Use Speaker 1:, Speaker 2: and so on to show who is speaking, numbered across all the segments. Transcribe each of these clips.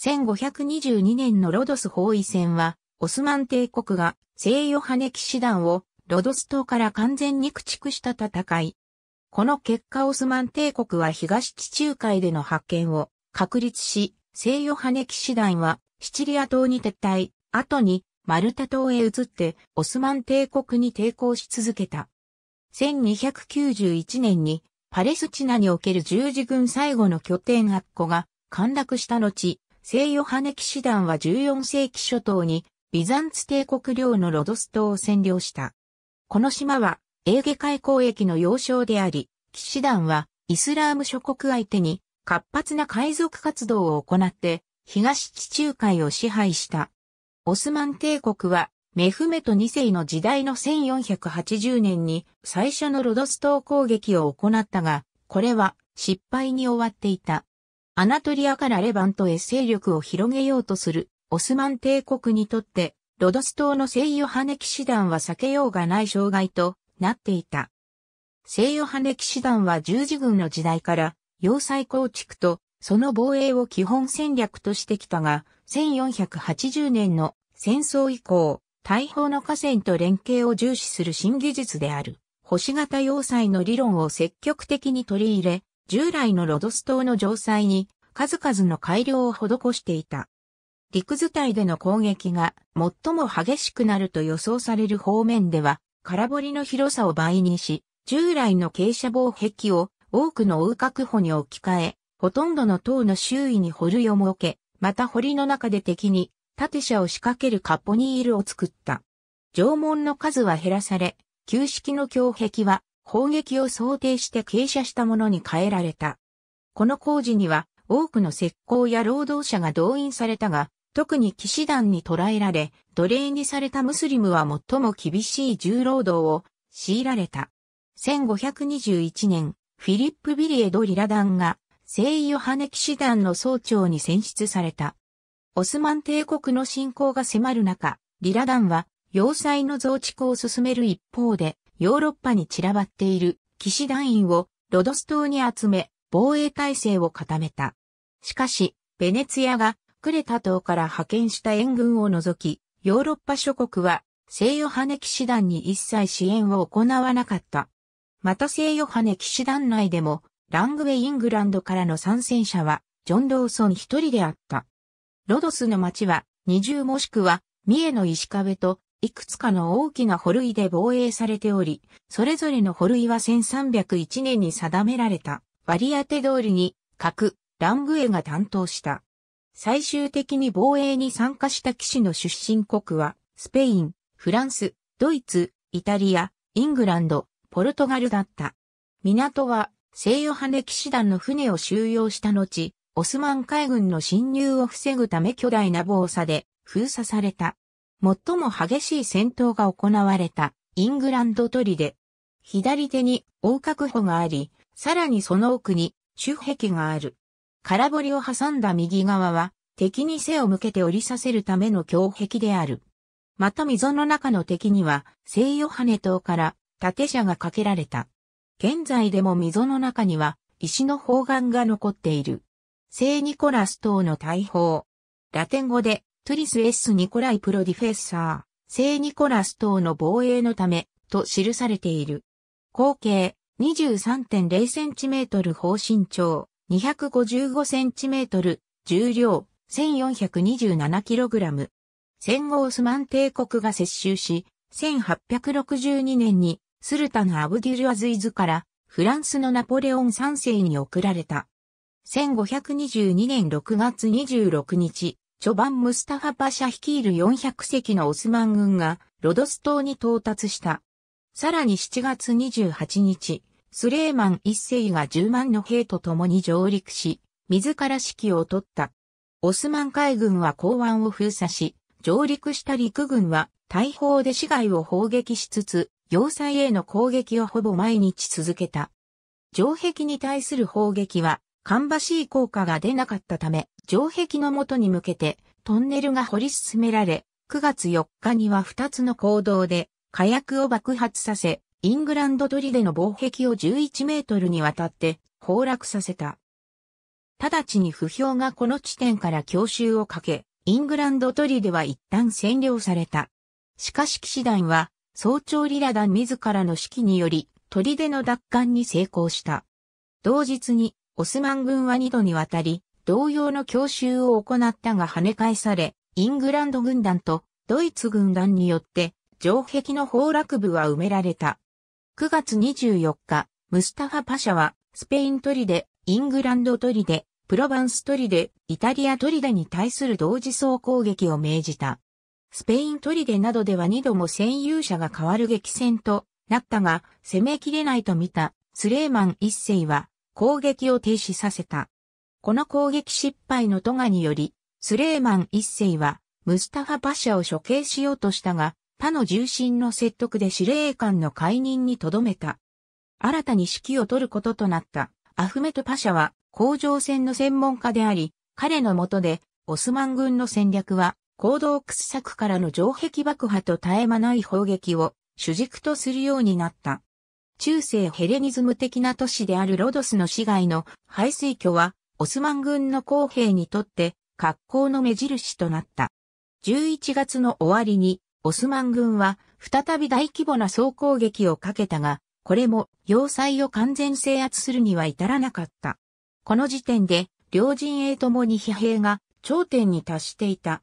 Speaker 1: 1522年のロドス包囲戦は、オスマン帝国が西ヨハネ騎士団をロドス島から完全に駆逐した戦い。この結果オスマン帝国は東地中海での発見を確立し、西ヨハネ騎士団はシチリア島に撤退、後にマルタ島へ移ってオスマン帝国に抵抗し続けた。1291年にパレスチナにおける十字軍最後の拠点アッコが陥落した後、聖ヨハネ騎士団は14世紀初頭にビザンツ帝国領のロドス島を占領した。この島はエーゲ海交易の要衝であり、騎士団はイスラーム諸国相手に活発な海賊活動を行って東地中海を支配した。オスマン帝国はメフメト2世の時代の1480年に最初のロドス島攻撃を行ったが、これは失敗に終わっていた。アナトリアからレバントへ勢力を広げようとするオスマン帝国にとって、ロドス島の聖ヨハネ騎士団は避けようがない障害となっていた。聖ヨハネ騎士団は十字軍の時代から要塞構築とその防衛を基本戦略としてきたが、1480年の戦争以降、大砲の河川と連携を重視する新技術である、星型要塞の理論を積極的に取り入れ、従来のロドス島の城塞に数々の改良を施していた。陸図体での攻撃が最も激しくなると予想される方面では、空堀の広さを倍にし、従来の傾斜防壁を多くの大確保に置き換え、ほとんどの塔の周囲に堀を設け、また堀の中で敵に縦射を仕掛けるカポニールを作った。城門の数は減らされ、旧式の胸壁は砲撃を想定して傾斜したものに変えられた。この工事には多くの石膏や労働者が動員されたが、特に騎士団に捕らえられ、奴隷にされたムスリムは最も厳しい重労働を強いられた。1521年、フィリップ・ビリエド・リラ団が聖ヨハネ騎士団の総長に選出された。オスマン帝国の侵攻が迫る中、リラ団は要塞の増築を進める一方で、ヨーロッパに散らばっている騎士団員をロドス島に集め、防衛体制を固めた。しかし、ベネツィアがクレタ島から派遣した援軍を除き、ヨーロッパ諸国は聖ヨハネ騎士団に一切支援を行わなかった。また聖ヨハネ騎士団内でも、ラングウェイ・イングランドからの参戦者は、ジョン・ローソン一人であった。ロドスの町は、二重もしくは、三重の石壁といくつかの大きな保類で防衛されており、それぞれの保類は1301年に定められた割り当て通りに各ラングエが担当した。最終的に防衛に参加した騎士の出身国は、スペイン、フランス、ドイツ、イタリア、イングランド、ポルトガルだった。港は、西ヨハネ騎士団の船を収容した後、オスマン海軍の侵入を防ぐため巨大な防砂で封鎖された。最も激しい戦闘が行われたイングランドトリで、左手に大確保があり、さらにその奥に主壁がある。空堀を挟んだ右側は、敵に背を向けて降りさせるための強壁である。また溝の中の敵には、聖ヨハネ島から縦射がかけられた。現在でも溝の中には、石の砲丸が残っている。聖ニコラス島の大砲。ラテン語で、トリス・エス・ニコライ・プロディフェッサー、聖ニコラス等の防衛のため、と記されている。口径 23.0cm 方身長、255cm、重量 1427kg。戦後オスマン帝国が接収し、1862年にスルタのアブデュルアズイズからフランスのナポレオン3世に送られた。1522年6月26日、序盤ムスタファパシャ率いる400隻のオスマン軍がロドス島に到達した。さらに7月28日、スレーマン一世が10万の兵と共に上陸し、自ら指揮を取った。オスマン海軍は港湾を封鎖し、上陸した陸軍は大砲で市街を砲撃しつつ、要塞への攻撃をほぼ毎日続けた。城壁に対する砲撃は芳しい効果が出なかったため、城壁の元に向けてトンネルが掘り進められ、9月4日には2つの行動で火薬を爆発させ、イングランド砦の防壁を11メートルにわたって崩落させた。直ちに不評がこの地点から強襲をかけ、イングランド砦は一旦占領された。しかし騎士団は、早朝リラ団自らの指揮により、砦の奪還に成功した。同日に、オスマン軍は二度にわたり、同様の強襲を行ったが跳ね返され、イングランド軍団とドイツ軍団によって、城壁の崩落部は埋められた。9月24日、ムスタファパシャは、スペイン取りで、イングランド取りで、プロバンス取りで、イタリア取りでに対する同時総攻撃を命じた。スペイン取りでなどでは二度も占有者が変わる激戦となったが、攻めきれないと見た、スレーマン一世は、攻撃を停止させた。この攻撃失敗のトガにより、スレーマン一世は、ムスタファパシャを処刑しようとしたが、他の重臣の説得で司令官の解任にとどめた。新たに指揮を取ることとなったアフメトパシャは工場腺の専門家であり、彼の下でオスマン軍の戦略は行動掘削からの城壁爆破と絶え間ない砲撃を主軸とするようになった。中世ヘレニズム的な都市であるロドスの市街の排水渠は、オスマン軍の公兵にとって格好の目印となった。11月の終わりに、オスマン軍は再び大規模な総攻撃をかけたが、これも要塞を完全制圧するには至らなかった。この時点で、両陣営ともに疲弊が頂点に達していた。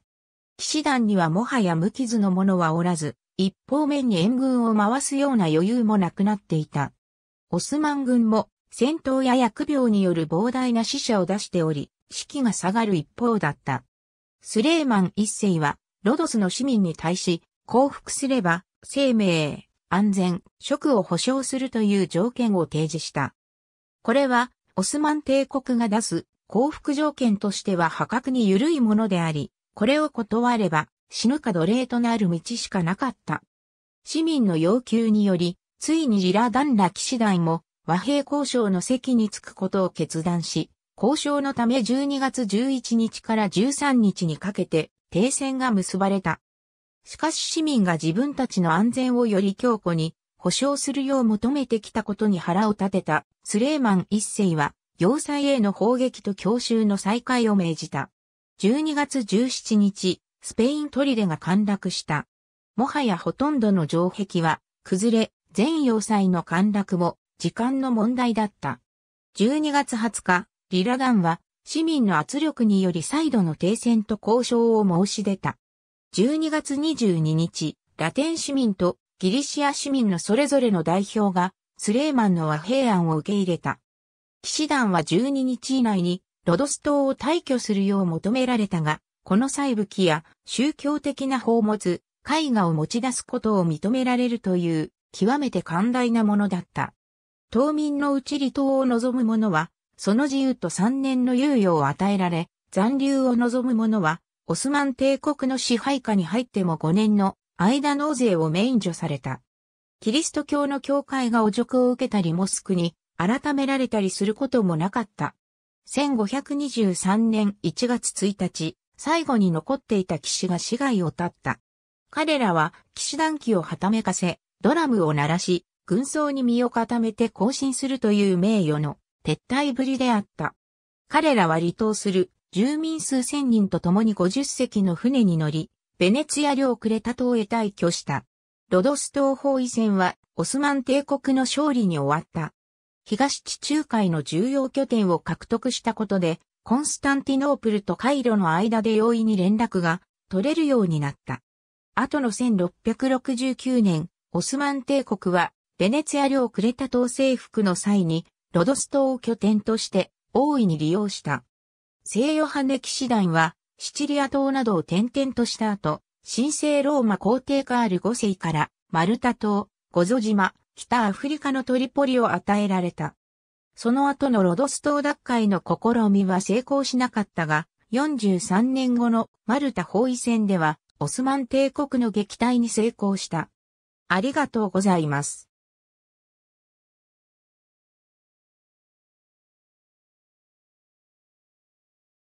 Speaker 1: 騎士団にはもはや無傷の者はおらず、一方面に援軍を回すような余裕もなくなっていた。オスマン軍も戦闘や薬病による膨大な死者を出しており、士気が下がる一方だった。スレーマン一世は、ロドスの市民に対し、降伏すれば、生命、安全、職を保障するという条件を提示した。これは、オスマン帝国が出す降伏条件としては破格に緩いものであり、これを断れば、死ぬか奴隷となる道しかなかった。市民の要求により、ついにジラダンラ騎士団も和平交渉の席に着くことを決断し、交渉のため12月11日から13日にかけて停戦が結ばれた。しかし市民が自分たちの安全をより強固に保障するよう求めてきたことに腹を立てたスレーマン一世は要塞への砲撃と強襲の再開を命じた。12月17日、スペイン砦が陥落した。もはやほとんどの城壁は崩れ、全要塞の陥落も時間の問題だった。12月20日、リラガンは市民の圧力により再度の停戦と交渉を申し出た。12月22日、ラテン市民とギリシア市民のそれぞれの代表がスレーマンの和平案を受け入れた。騎士団は12日以内にロドス島を退去するよう求められたが、この細武器や宗教的な宝物、絵画を持ち出すことを認められるという極めて寛大なものだった。島民のうち離島を望む者は、その自由と3年の猶予を与えられ、残留を望む者は、オスマン帝国の支配下に入っても5年の間納税を免除された。キリスト教の教会が汚辱を受けたりモスクに改められたりすることもなかった。1523年1月1日、最後に残っていた騎士が死骸を立った。彼らは騎士団旗をはためかせ、ドラムを鳴らし、軍装に身を固めて行進するという名誉の撤退ぶりであった。彼らは離島する住民数千人と共に50隻の船に乗り、ベネツィア領クレタ島へ退去した。ロドス島包囲戦はオスマン帝国の勝利に終わった。東地中海の重要拠点を獲得したことで、コンスタンティノープルとカイロの間で容易に連絡が取れるようになった。後の1669年、オスマン帝国は、ベネツィア領クレタ島征服の際に、ロドス島を拠点として大いに利用した。西ヨハネ騎士団は、シチリア島などを転々とした後、神聖ローマ皇帝カール5世から、マルタ島、ゴゾ島、北アフリカのトリポリを与えられた。その後のロドス島奪回の試みは成功しなかったが、43年後のマルタ包囲戦では、オスマン帝国の撃退に成功した。ありがとうございます。